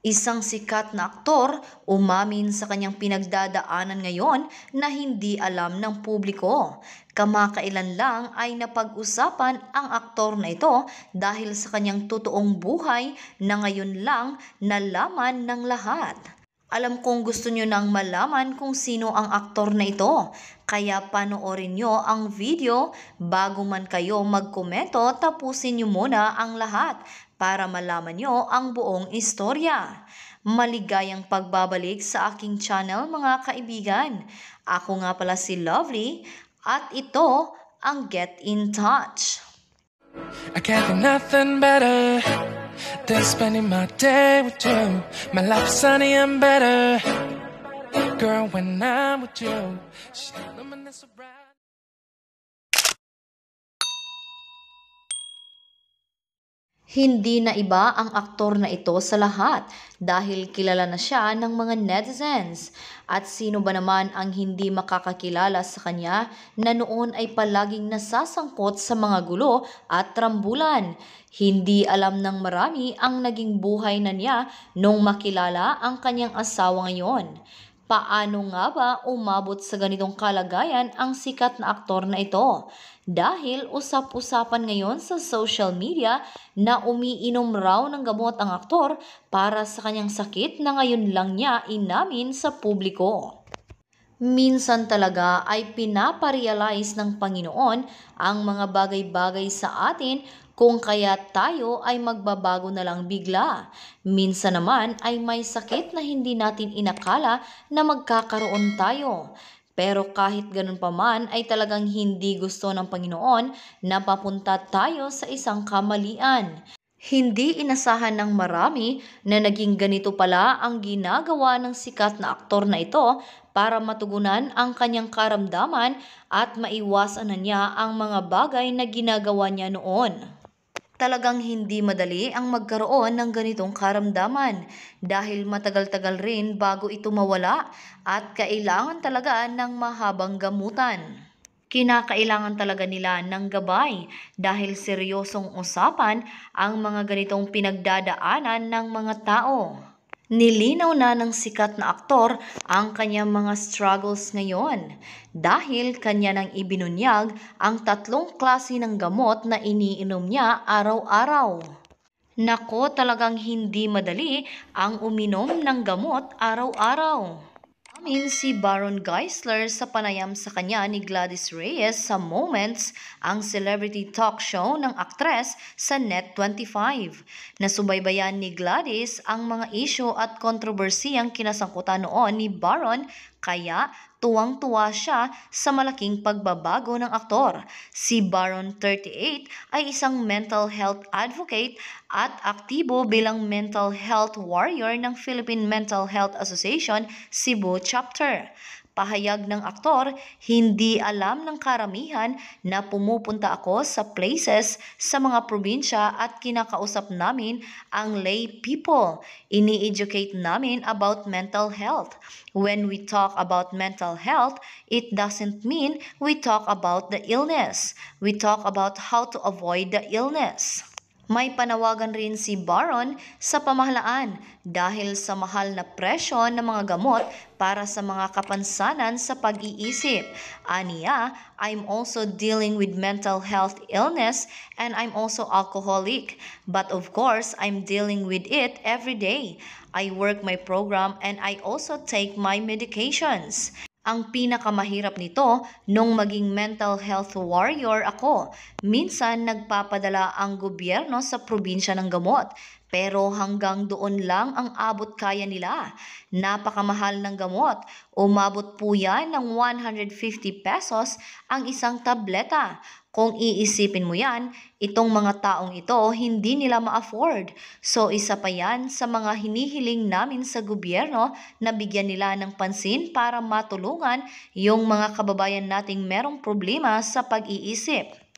Isang sikat na aktor umamin sa kanyang pinagdadaanan ngayon na hindi alam ng publiko. Kamakailan lang ay napag-usapan ang aktor na ito dahil sa kanyang totoong buhay na ngayon lang nalaman ng lahat. Alam kong gusto nyo nang malaman kung sino ang aktor na ito, kaya panoorin nyo ang video bago man kayo magkomento tapusin nyo muna ang lahat para malaman nyo ang buong istorya. Maligayang pagbabalik sa aking channel mga kaibigan. Ako nga pala si Lovely at ito ang Get In Touch. I can't do nothing better than spending my day with you. My life's sunny and better. Girl, when I'm with you, she's luminous around. Hindi na iba ang aktor na ito sa lahat dahil kilala na siya ng mga netizens. At sino ba naman ang hindi makakakilala sa kanya na noon ay palaging nasasangkot sa mga gulo at trambulan. Hindi alam ng marami ang naging buhay na niya nung makilala ang kanyang asawa ngayon. Paano nga ba umabot sa ganitong kalagayan ang sikat na aktor na ito? Dahil usap-usapan ngayon sa social media na umiinom raw ng gamot ang aktor para sa kanyang sakit na ngayon lang niya inamin sa publiko. Minsan talaga ay pinaparealize ng Panginoon ang mga bagay-bagay sa atin kung kaya tayo ay magbabago na lang bigla. Minsan naman ay may sakit na hindi natin inakala na magkakaroon tayo. Pero kahit ganun pa man ay talagang hindi gusto ng Panginoon na papunta tayo sa isang kamalian. Hindi inasahan ng marami na naging ganito pala ang ginagawa ng sikat na aktor na ito para matugunan ang kanyang karamdaman at maiwasan na niya ang mga bagay na ginagawa niya noon talagang hindi madali ang magkaroon ng ganitong karamdaman dahil matagal-tagal rin bago ito mawala at kailangan talaga ng mahabang gamutan. Kinakailangan talaga nila ng gabay dahil seryosong usapan ang mga ganitong pinagdadaanan ng mga tao. Nilinaw na ng sikat na aktor ang kanyang mga struggles ngayon dahil kanya nang ibinunyag ang tatlong klase ng gamot na iniinom niya araw-araw. Nako talagang hindi madali ang uminom ng gamot araw-araw. Amin si Baron Geisler sa panayam sa kanya ni Gladys Reyes sa Moments, ang celebrity talk show ng aktres sa Net25. Nasubaybayan ni Gladys ang mga isyo at kontrobersiyang kinasangkutan noon ni Baron kaya tuwang-tuwa siya sa malaking pagbabago ng aktor. Si Baron 38 ay isang mental health advocate at aktibo bilang mental health warrior ng Philippine Mental Health Association Cebu Chapter. Pahayag ng aktor, hindi alam ng karamihan na pumupunta ako sa places sa mga probinsya at kinakausap namin ang lay people. Ini-educate namin about mental health. When we talk about mental health, it doesn't mean we talk about the illness. We talk about how to avoid the illness. May panawagan rin si Baron sa pamahalaan dahil sa mahal na presyo ng mga gamot para sa mga kapansanan sa pag-iisip. Aniya, I'm also dealing with mental health illness and I'm also alcoholic. But of course, I'm dealing with it every day. I work my program and I also take my medications. Ang pinakamahirap nito, nung maging mental health warrior ako, minsan nagpapadala ang gobyerno sa probinsya ng gamot pero hanggang doon lang ang abot kaya nila. Napakamahal ng gamot. Umabot po yan ng 150 pesos ang isang tableta. Kung iisipin mo yan, itong mga taong ito hindi nila ma-afford. So isa pa yan sa mga hinihiling namin sa gobyerno na bigyan nila ng pansin para matulungan yung mga kababayan nating merong problema sa pag-iisip.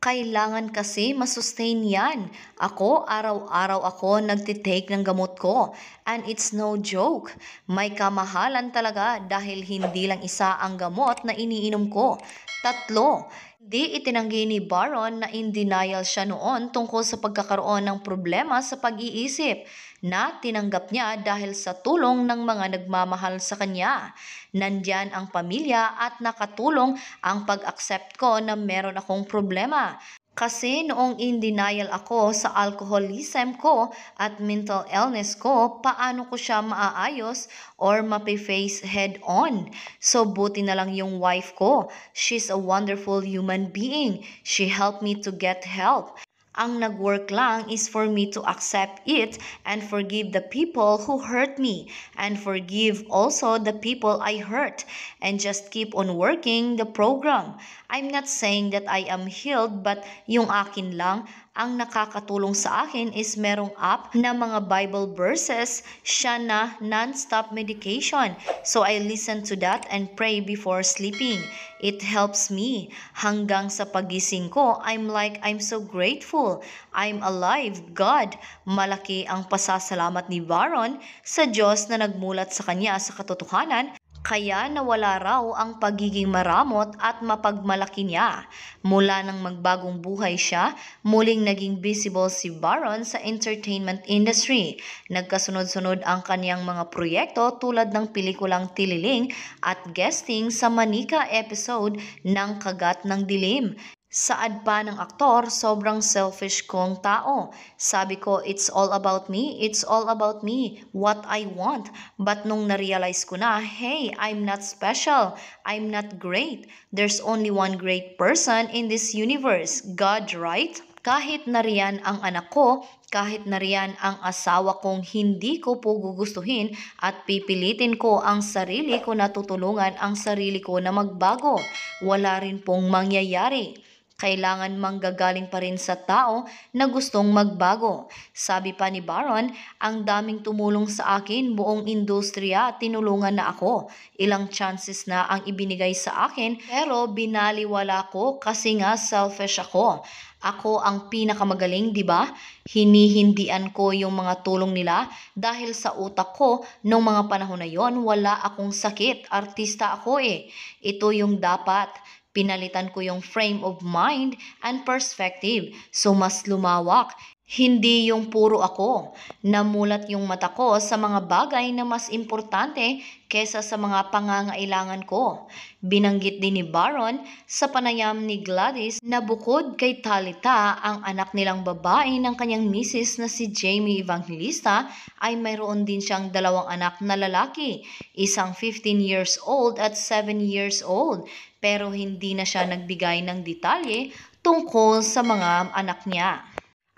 Kailangan kasi masustain yan. Ako, araw-araw ako nagtitake ng gamot ko. And it's no joke. May kamahalan talaga dahil hindi lang isa ang gamot na iniinom ko. Tatlo, hindi itinanggi ni Baron na in denial siya noon tungkol sa pagkakaroon ng problema sa pag-iisip na tinanggap niya dahil sa tulong ng mga nagmamahal sa kanya. Nandyan ang pamilya at nakatulong ang pag-accept ko na meron akong problema. Kasi noong in denial ako sa alcoholism ko at mental illness ko, paano ko siya maaayos or mapiface head on? So buti na lang yung wife ko. She's a wonderful human being. She helped me to get help. Ang nag-work lang is for me to accept it and forgive the people who hurt me and forgive also the people I hurt and just keep on working the program. I'm not saying that I am healed but yung akin lang ang nakakatulong sa akin is merong app na mga Bible verses siya na non-stop medication. So I listen to that and pray before sleeping. It helps me. Hanggang sa pagising ko, I'm like, I'm so grateful. I'm alive. God, malaki ang pasasalamat ni Baron sa Diyos na nagmulat sa kanya sa katotohanan kaya nawala raw ang pagiging maramot at mapagmalaki niya. Mula nang magbagong buhay siya, muling naging visible si Baron sa entertainment industry. Nagkasunod-sunod ang kaniyang mga proyekto tulad ng pelikulang Tililing at guesting sa Manika episode ng Kagat ng Dilim. Saad pa ng aktor, sobrang selfish kong tao. Sabi ko, it's all about me, it's all about me, what I want. But nung narealize ko na, hey, I'm not special, I'm not great. There's only one great person in this universe, God, right? Kahit nariyan ang anak ko, kahit nariyan ang asawa kong hindi ko po gugustuhin at pipilitin ko ang sarili ko na tutulungan ang sarili ko na magbago. Wala rin pong mangyayari kailangan manggagaling pa rin sa tao na gustong magbago. Sabi pa ni Baron, ang daming tumulong sa akin buong industriya, tinulungan na ako. Ilang chances na ang ibinigay sa akin pero binaliwala ko kasi nga selfish ako. Ako ang pinakamagaling, di ba? Hinihindian ko yung mga tulong nila dahil sa utak ko nung mga panahon na yon wala akong sakit. Artista ako eh. Ito yung dapat. Pinalitan ko yung frame of mind and perspective. So mas lumawak. Hindi yung puro ako. Namulat yung mata ko sa mga bagay na mas importante kesa sa mga pangangailangan ko. Binanggit din ni Baron sa panayam ni Gladys na bukod kay Talita ang anak nilang babae ng kanyang misis na si Jamie Evangelista ay mayroon din siyang dalawang anak na lalaki, isang 15 years old at 7 years old pero hindi na siya nagbigay ng detalye tungkol sa mga anak niya.